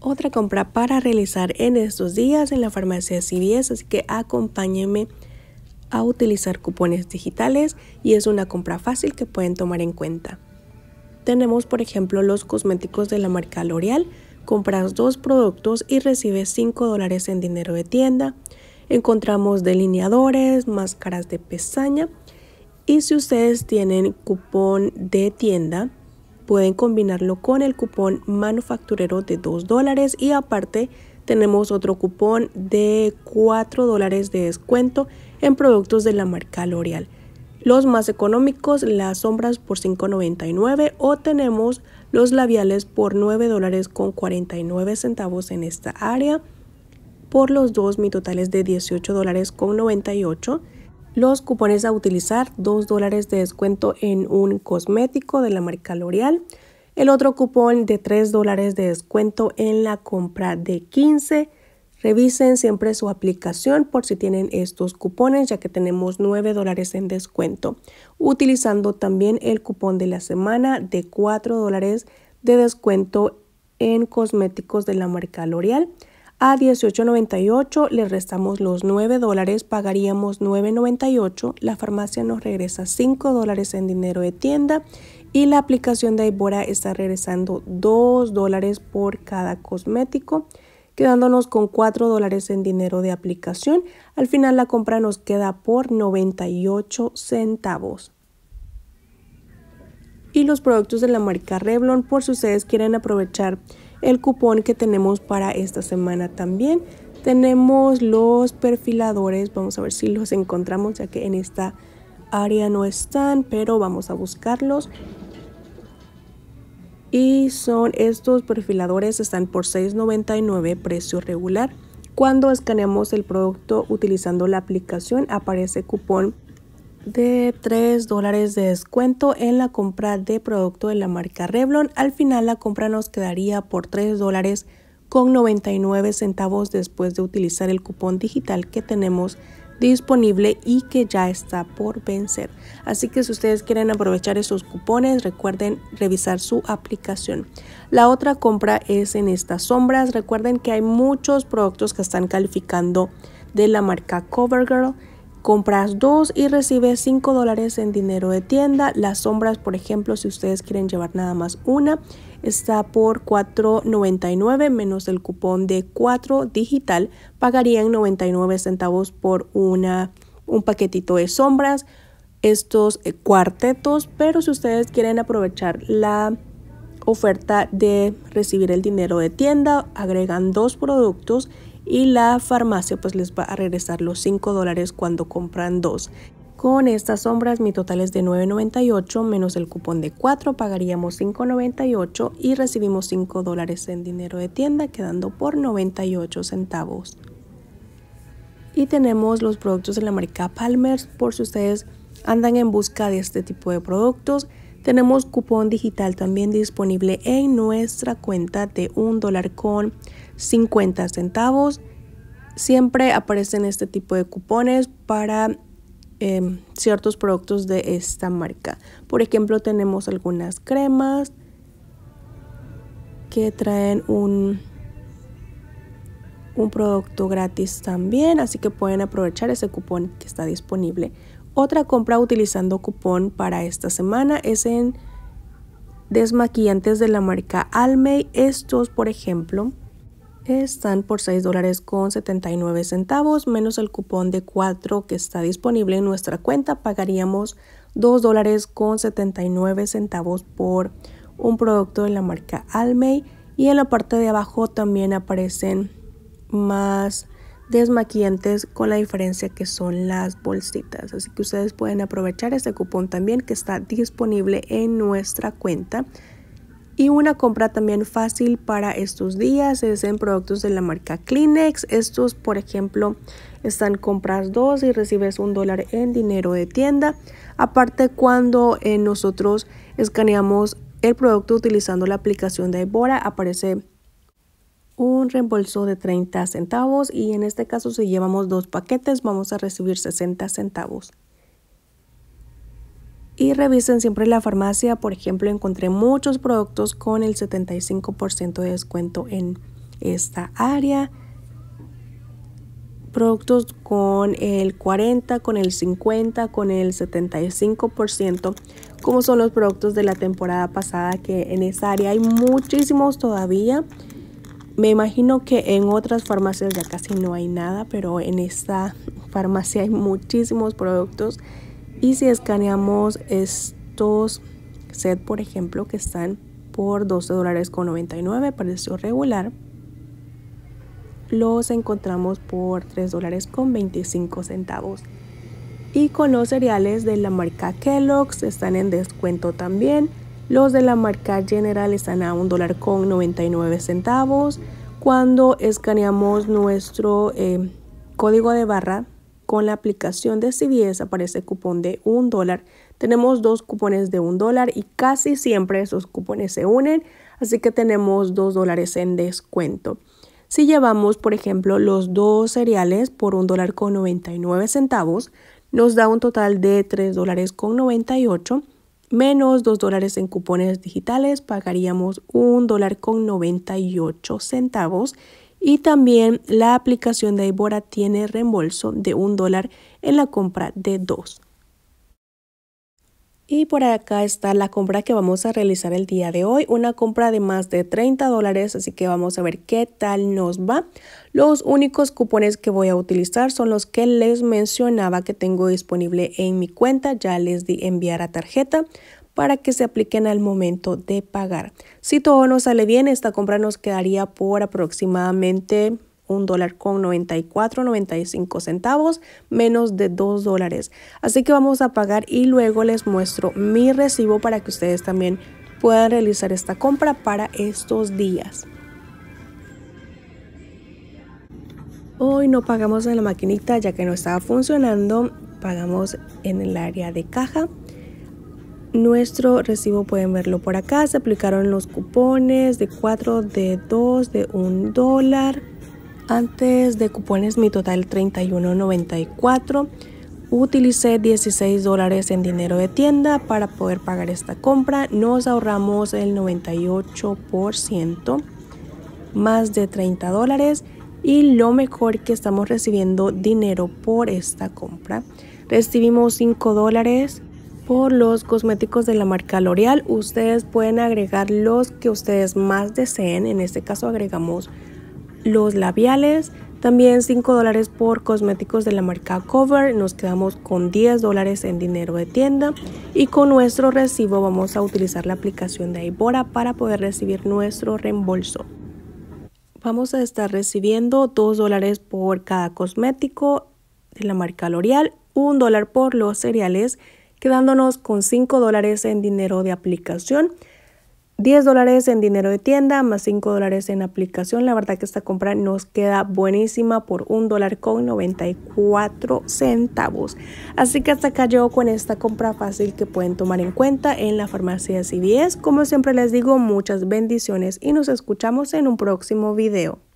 otra compra para realizar en estos días en la farmacia CVS, así que acompáñenme a utilizar cupones digitales y es una compra fácil que pueden tomar en cuenta. Tenemos por ejemplo los cosméticos de la marca L'Oreal, compras dos productos y recibes 5 dólares en dinero de tienda. Encontramos delineadores, máscaras de pestaña y si ustedes tienen cupón de tienda, pueden combinarlo con el cupón manufacturero de 2 dólares y aparte tenemos otro cupón de 4 dólares de descuento en productos de la marca L'Oreal. Los más económicos, las sombras por 5.99 o tenemos los labiales por 9 dólares con 49 centavos en esta área. Por los dos mi total es de 18 dólares con 98 los cupones a utilizar, 2 dólares de descuento en un cosmético de la marca L'Oreal. El otro cupón de 3 dólares de descuento en la compra de 15. Revisen siempre su aplicación por si tienen estos cupones, ya que tenemos 9 dólares en descuento. Utilizando también el cupón de la semana de 4 dólares de descuento en cosméticos de la marca L'Oreal. A 18.98 le restamos los 9 dólares, pagaríamos 9.98, la farmacia nos regresa 5 dólares en dinero de tienda y la aplicación de Ibora está regresando 2 dólares por cada cosmético, quedándonos con 4 dólares en dinero de aplicación. Al final la compra nos queda por 98 centavos y los productos de la marca Revlon por si ustedes quieren aprovechar el cupón que tenemos para esta semana también. Tenemos los perfiladores, vamos a ver si los encontramos ya que en esta área no están, pero vamos a buscarlos. Y son estos perfiladores, están por $6.99 precio regular. Cuando escaneamos el producto utilizando la aplicación aparece cupón de 3 dólares de descuento en la compra de producto de la marca Revlon. Al final la compra nos quedaría por 3 dólares con 99 centavos después de utilizar el cupón digital que tenemos disponible y que ya está por vencer. Así que si ustedes quieren aprovechar esos cupones, recuerden revisar su aplicación. La otra compra es en estas sombras. Recuerden que hay muchos productos que están calificando de la marca CoverGirl compras dos y recibes 5 dólares en dinero de tienda. Las sombras, por ejemplo, si ustedes quieren llevar nada más una, está por 4.99 menos el cupón de 4 digital. Pagarían 99 centavos por una, un paquetito de sombras, estos eh, cuartetos, pero si ustedes quieren aprovechar la oferta de recibir el dinero de tienda, agregan dos productos y la farmacia pues les va a regresar los 5 dólares cuando compran dos. Con estas sombras mi total es de 9.98 menos el cupón de 4 pagaríamos 5.98 y recibimos 5 dólares en dinero de tienda quedando por 98 centavos. Y tenemos los productos de la marca Palmers por si ustedes andan en busca de este tipo de productos. Tenemos cupón digital también disponible en nuestra cuenta de un dólar con 50 centavos. Siempre aparecen este tipo de cupones para em, ciertos productos de esta marca. Por ejemplo, tenemos algunas cremas que traen un producto gratis también, así que pueden aprovechar ese cupón que está disponible otra compra utilizando cupón para esta semana es en desmaquillantes de la marca Almay. Estos, por ejemplo, están por $6.79 con centavos menos el cupón de 4 que está disponible en nuestra cuenta pagaríamos $2.79 con centavos por un producto de la marca Almay. y en la parte de abajo también aparecen más desmaquillantes con la diferencia que son las bolsitas. Así que ustedes pueden aprovechar este cupón también que está disponible en nuestra cuenta. Y una compra también fácil para estos días es en productos de la marca Kleenex. Estos, por ejemplo, están compras dos y recibes un dólar en dinero de tienda. Aparte, cuando eh, nosotros escaneamos el producto utilizando la aplicación de Ebora aparece un reembolso de 30 centavos y en este caso si llevamos dos paquetes vamos a recibir 60 centavos. Y revisen siempre la farmacia, por ejemplo encontré muchos productos con el 75% de descuento en esta área productos con el 40, con el 50, con el 75%, como son los productos de la temporada pasada, que en esa área hay muchísimos todavía. Me imagino que en otras farmacias ya casi no hay nada, pero en esta farmacia hay muchísimos productos. Y si escaneamos estos set, por ejemplo, que están por 12 dólares con precio regular, los encontramos por $3.25. con Y con los cereales de la marca Kellogg's están en descuento también. Los de la marca General están a un dólar con 99 centavos. Cuando escaneamos nuestro eh, código de barra con la aplicación de CVS aparece cupón de un dólar. Tenemos dos cupones de un dólar y casi siempre esos cupones se unen, así que tenemos dos dólares en descuento. Si llevamos, por ejemplo, los dos cereales por un dólar con 99 centavos, nos da un total de $3.98 dólares con 98 menos 2 dólares en cupones digitales, pagaríamos $1.98. dólar con 98 centavos. Y también la aplicación de Ebora tiene reembolso de 1 dólar en la compra de 2. Y por acá está la compra que vamos a realizar el día de hoy, una compra de más de 30 dólares, así que vamos a ver qué tal nos va. Los únicos cupones que voy a utilizar son los que les mencionaba que tengo disponible en mi cuenta, ya les di enviar a tarjeta para que se apliquen al momento de pagar. Si todo nos sale bien, esta compra nos quedaría por aproximadamente un dólar con 94, 95 centavos, menos de 2 dólares. Así que vamos a pagar y luego les muestro mi recibo para que ustedes también puedan realizar esta compra para estos días. Hoy no pagamos en la maquinita ya que no estaba funcionando, pagamos en el área de caja. Nuestro recibo pueden verlo por acá, se aplicaron los cupones de 4, de 2, de un dólar, antes de cupones mi total 31.94. Utilicé 16 dólares en dinero de tienda para poder pagar esta compra. Nos ahorramos el 98%, más de 30 dólares. Y lo mejor que estamos recibiendo dinero por esta compra. Recibimos 5 dólares por los cosméticos de la marca L'Oreal. Ustedes pueden agregar los que ustedes más deseen. En este caso agregamos los labiales. También 5 dólares por cosméticos de la marca Cover, nos quedamos con 10 dólares en dinero de tienda y con nuestro recibo vamos a utilizar la aplicación de Ibora para poder recibir nuestro reembolso. Vamos a estar recibiendo 2 dólares por cada cosmético de la marca L'Oreal, 1 dólar por los cereales, quedándonos con 5 dólares en dinero de aplicación. 10 dólares en dinero de tienda más 5 dólares en aplicación. La verdad que esta compra nos queda buenísima por un dólar con 94 centavos. Así que hasta acá llego con esta compra fácil que pueden tomar en cuenta en la farmacia CVS. Como siempre les digo, muchas bendiciones y nos escuchamos en un próximo video.